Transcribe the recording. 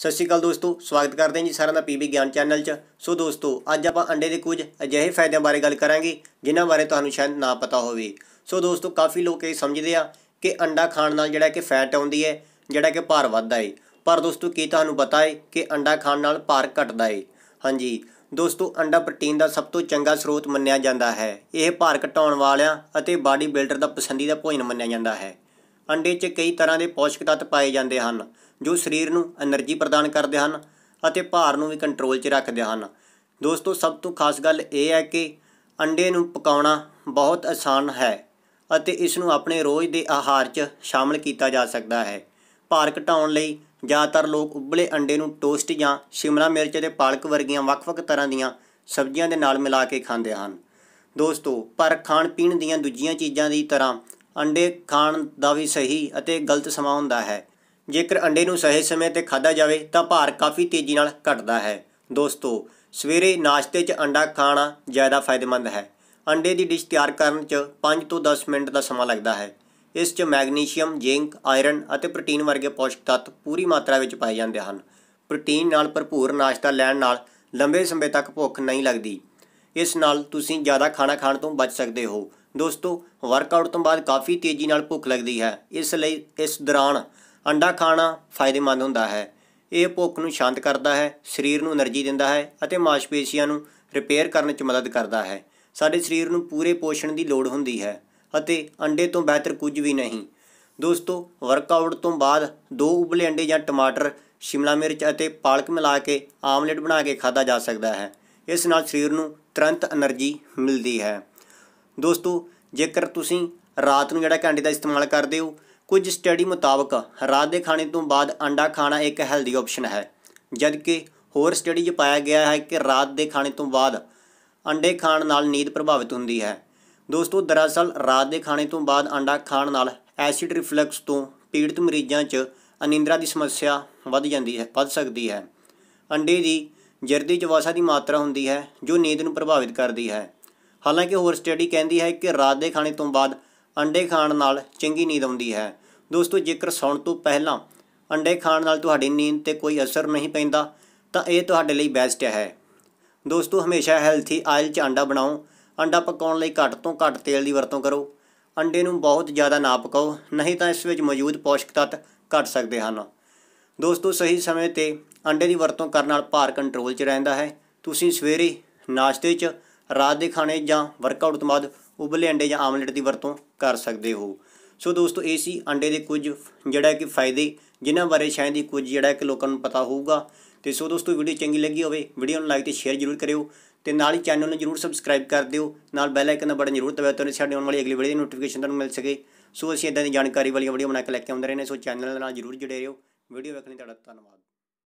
ਸਤਿ ਸ਼੍ਰੀ ਅਕਾਲ ਦੋਸਤੋ ਸਵਾਗਤ ਕਰਦੇ ਹਾਂ ਜੀ ਸਾਰਿਆਂ ਦਾ ਪੀਬੀ ਗਿਆਨ ਚੈਨਲ 'ਚ ਸੋ ਦੋਸਤੋ ਅੱਜ ਆਪਾਂ ਅੰਡੇ ਦੇ ਕੁਝ ਅਜਿਹੇ ਫਾਇਦਿਆਂ ਬਾਰੇ ਗੱਲ ਕਰਾਂਗੇ ਜਿਨ੍ਹਾਂ ਬਾਰੇ ਤੁਹਾਨੂੰ ਸ਼ਾਇਦ ਨਾ ਪਤਾ ਹੋਵੇ ਸੋ ਦੋਸਤੋ ਕਾਫੀ ਲੋਕ ਇਹ ਸਮਝਦੇ ਆ ਕਿ ਅੰਡਾ ਖਾਣ ਨਾਲ ਜਿਹੜਾ ਕਿ ਫੈਟ ਆਉਂਦੀ ਹੈ ਜਿਹੜਾ ਕਿ ਭਾਰ ਵੱਧਦਾ ਹੈ ਪਰ ਦੋਸਤੋ ਕੀ ਤੁਹਾਨੂੰ ਪਤਾ ਹੈ ਕਿ ਅੰਡਾ ਖਾਣ ਨਾਲ ਭਾਰ ਘਟਦਾ ਹੈ ਹਾਂਜੀ ਦੋਸਤੋ ਅੰਡਾ ਪ੍ਰੋਟੀਨ ਦਾ ਸਭ ਤੋਂ ਚੰਗਾ ਸਰੋਤ ਮੰਨਿਆ ਜਾਂਦਾ ਹੈ ਇਹ ਭਾਰ ਘਟਾਉਣ ਵਾਲਿਆਂ ਅਤੇ ਬਾਡੀ ਬਿਲਡਰ ਦਾ ਪਸੰਦੀਦਾ ਭੋਜਨ ਮੰਨਿਆ ਜਾਂਦਾ ਹੈ ਅੰਡੇ 'ਚ ਕਈ ਤਰ੍ਹਾਂ ਦੇ ਪੋਸ਼ਕ ਤੱਤ ਪਾਏ ਜਾਂਦੇ ਹਨ ਜੋ ਸਰੀਰ ਨੂੰ એનર્ਜੀ ਪ੍ਰਦਾਨ ਕਰਦੇ ਹਨ ਅਤੇ ਭਾਰ ਨੂੰ ਵੀ ਕੰਟਰੋਲ 'ਚ ਰੱਖਦੇ ਹਨ ਦੋਸਤੋ ਸਭ ਤੋਂ ਖਾਸ ਗੱਲ ਇਹ ਹੈ ਕਿ ਅੰਡੇ ਨੂੰ ਪਕਾਉਣਾ ਬਹੁਤ ਆਸਾਨ ਹੈ ਅਤੇ ਇਸ ਨੂੰ ਆਪਣੇ ਰੋਜ਼ ਦੇ ਆਹਾਰ 'ਚ ਸ਼ਾਮਲ ਕੀਤਾ ਜਾ ਸਕਦਾ ਹੈ ਭਾਰ ਘਟਾਉਣ ਲਈ ਜ਼ਿਆਦਾਤਰ ਲੋਕ ਉਬਲੇ ਅੰਡੇ ਨੂੰ ਟੋਸਟ ਜਾਂ ਸ਼ਿਮਲਾ ਮਿਰਚ ਅਤੇ ਪਾਲਕ ਵਰਗੀਆਂ ਵੱਖ-ਵੱਖ ਤਰ੍ਹਾਂ ਦੀਆਂ ਸਬਜ਼ੀਆਂ ਦੇ ਨਾਲ ਮਿਲਾ ਕੇ ਖਾਂਦੇ ਹਨ ਦੋਸਤੋ ਪਰ ਖਾਣ ਪੀਣ ਦੀਆਂ ਦੂਜੀਆਂ ਚੀਜ਼ਾਂ ਦੀ ਤਰ੍ਹਾਂ ਅੰਡੇ ਖਾਣ ਦਾ ਵੀ ਸਹੀ ਅਤੇ ਗਲਤ ਸਮਾਂ ਹੁੰਦਾ ਹੈ ਜੇਕਰ ਅੰਡੇ ਨੂੰ ਸਹੀ ਸਮੇਂ ਤੇ ਖਾਦਾ ਜਾਵੇ ਤਾਂ ਭਾਰ ਕਾਫੀ ਤੇਜ਼ੀ ਨਾਲ ਘਟਦਾ ਹੈ ਦੋਸਤੋ ਸਵੇਰੇ ਨਾਸ਼ਤੇ 'ਚ ਅੰਡਾ ਖਾਣਾ ਜ਼ਿਆਦਾ ਫਾਇਦੇਮੰਦ ਹੈ ਅੰਡੇ ਦੀ ਡਿਸ਼ ਤਿਆਰ ਕਰਨ 'ਚ 5 ਤੋਂ 10 ਮਿੰਟ ਦਾ ਸਮਾਂ ਲੱਗਦਾ ਹੈ ਇਸ 'ਚ ਮੈਗਨੀਸ਼ੀਅਮ ਜ਼ਿੰਕ ਆਇਰਨ ਅਤੇ ਪ੍ਰੋਟੀਨ ਵਰਗੇ ਪੋਸ਼ਕ ਤੱਤ ਪੂਰੀ ਮਾਤਰਾ ਵਿੱਚ ਪਾਏ ਜਾਂਦੇ ਹਨ ਪ੍ਰੋਟੀਨ ਨਾਲ ਭਰਪੂਰ ਨਾਸ਼ਤਾ ਲੈਣ ਨਾਲ ਲੰਬੇ ਸਮੇਂ ਤੱਕ ਭੁੱਖ ਨਹੀਂ ਲੱਗਦੀ ਇਸ ਨਾਲ ਤੁਸੀਂ ਜ਼ਿਆਦਾ ਖਾਣਾ ਖਾਣ ਤੋਂ ਬਚ ਸਕਦੇ ਹੋ ਦੋਸਤੋ ਵਰਕਆਊਟ ਤੋਂ ਬਾਅਦ ਕਾਫੀ ਤੇਜ਼ੀ ਨਾਲ ਭੁੱਖ ਲੱਗਦੀ ਹੈ ਇਸ ਲਈ ਇਸ ਦੌਰਾਨ ਅੰਡਾ ਖਾਣਾ ਫਾਇਦੇਮੰਦ ਹੁੰਦਾ ਹੈ ਇਹ ਭੁੱਖ ਨੂੰ ਸ਼ਾਂਤ ਕਰਦਾ ਹੈ ਸਰੀਰ ਨੂੰ એનર્ਜੀ ਦਿੰਦਾ ਹੈ ਅਤੇ ਮਾਸਪੇਸ਼ੀਆਂ ਨੂੰ ਰਿਪੇਅਰ ਕਰਨ ਵਿੱਚ ਮਦਦ ਕਰਦਾ ਹੈ ਸਾਡੇ ਸਰੀਰ ਨੂੰ ਪੂਰੇ ਪੋਸ਼ਣ ਦੀ ਲੋੜ ਹੁੰਦੀ ਹੈ ਅਤੇ ਅੰਡੇ ਤੋਂ ਬਿਹਤਰ ਕੁਝ ਵੀ ਨਹੀਂ ਦੋਸਤੋ ਵਰਕਆਊਟ ਤੋਂ ਬਾਅਦ ਦੋ ਉਬਲੇ ਅੰਡੇ ਜਾਂ ਟਮਾਟਰ ਸ਼ਿਮਲਾ ਮਿਰਚ ਅਤੇ ਪਾਲਕ ਮਿਲਾ ਕੇ ਆਮਲੇਟ ਬਣਾ ਕੇ ਖਾਦਾ ਜਾ ਸਕਦਾ ਹੈ ਇਸ ਨਾਲ ਸਰੀਰ ਨੂੰ ਤੁਰੰਤ એનર્ਜੀ ਮਿਲਦੀ ਹੈ ਦੋਸਤੋ ਜੇਕਰ ਤੁਸੀਂ ਰਾਤ ਨੂੰ ਜਿਹੜਾ ਕਿ ਅੰਡੇ ਦਾ ਇਸਤੇਮਾਲ ਕਰਦੇ ਹੋ ਕੁਝ ਸਟੱਡੀ ਮੁਤਾਬਕ ਰਾਤ ਦੇ ਖਾਣੇ ਤੋਂ ਬਾਅਦ ਅੰਡਾ ਖਾਣਾ ਇੱਕ ਹੈਲਦੀ ਆਪਸ਼ਨ ਹੈ ਜਦਕਿ ਹੋਰ ਸਟੱਡੀ 'ਚ ਪਾਇਆ ਗਿਆ ਹੈ ਕਿ ਰਾਤ ਦੇ ਖਾਣੇ ਤੋਂ ਬਾਅਦ ਅੰਡੇ ਖਾਣ ਨਾਲ ਨੀਂਦ ਪ੍ਰਭਾਵਿਤ ਹੁੰਦੀ ਹੈ ਦੋਸਤੋ ਦਰਅਸਲ ਰਾਤ ਦੇ ਖਾਣੇ ਤੋਂ ਬਾਅਦ ਅੰਡਾ ਖਾਣ ਨਾਲ ਐਸਿਡ ਰਿਫਲਕਸ ਤੋਂ ਪੀੜਤ ਮਰੀਜ਼ਾਂ 'ਚ ਅਨਿੰਦਰਾ ਦੀ ਸਮੱਸਿਆ ਵੱਧ ਜਾਂਦੀ ਹੈ ਵੱਧ ਸਕਦੀ ਹੈ ਅੰਡੇ ਦੀ ਜਰਦੀ 'ਚ ਵਸਾ ਦੀ ਮਾਤਰਾ ਹੁੰਦੀ ਹੈ ਜੋ ਨੀਂਦ ਨੂੰ ਪ੍ਰਭਾਵਿਤ ਕਰਦੀ ਹੈ ਹਾਲਾਂਕਿ ਹੋਰ ਸਟੱਡੀ ਕਹਿੰਦੀ ਹੈ ਕਿ ਰਾਤ ਦੇ ਖਾਣੇ ਤੋਂ ਬਾਅਦ ਅੰਡੇ ਖਾਣ ਨਾਲ ਚੰਗੀ ਨੀਂਦ ਆਉਂਦੀ ਹੈ ਦੋਸਤੋ ਜੇਕਰ ਸੌਣ ਤੋਂ ਪਹਿਲਾਂ ਅੰਡੇ ਖਾਣ ਨਾਲ ਤੁਹਾਡੀ ਨੀਂਦ ਤੇ ਕੋਈ ਅਸਰ ਨਹੀਂ ਪੈਂਦਾ ਤਾਂ ਇਹ ਤੁਹਾਡੇ ਲਈ ਬੈਸਟ ਹੈ ਦੋਸਤੋ ਹਮੇਸ਼ਾ ਹੈਲਥੀ ਆਇਲ 'ਚ ਅੰਡਾ ਬਣਾਓ ਅੰਡਾ ਪਕਾਉਣ ਲਈ ਘੱਟ ਤੋਂ ਘੱਟ ਤੇਲ ਦੀ ਵਰਤੋਂ ਕਰੋ ਅੰਡੇ ਨੂੰ ਬਹੁਤ ਜ਼ਿਆਦਾ ਨਾ ਪਕਾਓ ਨਹੀਂ ਤਾਂ ਇਸ ਵਿੱਚ ਮੌਜੂਦ ਪੋਸ਼ਕ ਤੱਤ ਘਟ ਸਕਦੇ ਹਨ ਦੋਸਤੋ ਸਹੀ ਸਮੇਂ ਤੇ ਅੰਡੇ ਦੀ ਵਰਤੋਂ ਕਰਨ ਨਾਲ ਭਾਰ ਕੰਟਰੋਲ 'ਚ ਰਹਿੰਦਾ ਹੈ ਤੁਸੀਂ ਸਵੇਰੇ ਨਾਸ਼ਤੇ 'ਚ ਰਾਤ ਦੇ ਖਾਣੇ ਜਾਂ ਵਰਕਆਊਟ ਤੋਂ ਬਾਅਦ ਉਬਲੇ ਅੰਡੇ ਜਾਂ ਆਮਲੇਟ ਦੀ ਵਰਤੋਂ ਕਰ ਸਕਦੇ ਹੋ ਸੋ ਦੋਸਤੋ ਇਹ ਸੀ ਅੰਡੇ ਦੇ ਕੁਝ ਜਿਹੜਾ ਕਿ ਫਾਇਦੇ ਜਿਨ੍ਹਾਂ ਬਾਰੇ ਸ਼ਾਇਦ ਹੀ ਕੁਝ ਜਿਹੜਾ ਕਿ ਲੋਕਾਂ ਨੂੰ ਪਤਾ ਹੋਊਗਾ ਤੇ ਸੋ ਦੋਸਤੋ ਵੀਡੀਓ ਚੰਗੀ ਲੱਗੀ ਹੋਵੇ ਵੀਡੀਓ ਨੂੰ ਲਾਈਕ ਤੇ ਸ਼ੇਅਰ ਜ਼ਰੂਰ ਕਰਿਓ ਤੇ ਨਾਲ ਹੀ ਚੈਨਲ ਨੂੰ ਜ਼ਰੂਰ ਸਬਸਕ੍ਰਾਈਬ ਕਰ ਦਿਓ ਨਾਲ ਬੈਲ ਆਈਕਨ ਦਾ ਬਟਨ ਜ਼ਰੂਰ ਦਬਾਓ ਤਾਂ ਸਾਡੇ ਆਉਣ ਵਾਲੀ ਅਗਲੀ ਵੀਡੀਓ ਦੀ ਨੋਟੀਫਿਕੇਸ਼ਨ ਤੁਹਾਨੂੰ ਮਿਲ ਸਕੇ ਸੋ ਅਸੀਂ ਇਦਾਂ ਦੀ ਜਾਣਕਾਰੀ ਵਾਲੀਆਂ ਵੀਡੀਓ ਬਣਾ ਕੇ ਲੈ ਕੇ ਆਉਂਦੇ ਰਹਿੰਦੇ ਸੋ ਚੈਨਲ ਨਾਲ ਜ਼ਰੂਰ ਜੁੜੇ ਰਹੋ ਵੀਡੀਓ ਵੇਖਣ ਲਈ ਤੁਹਾਡਾ ਧੰਨਵਾਦ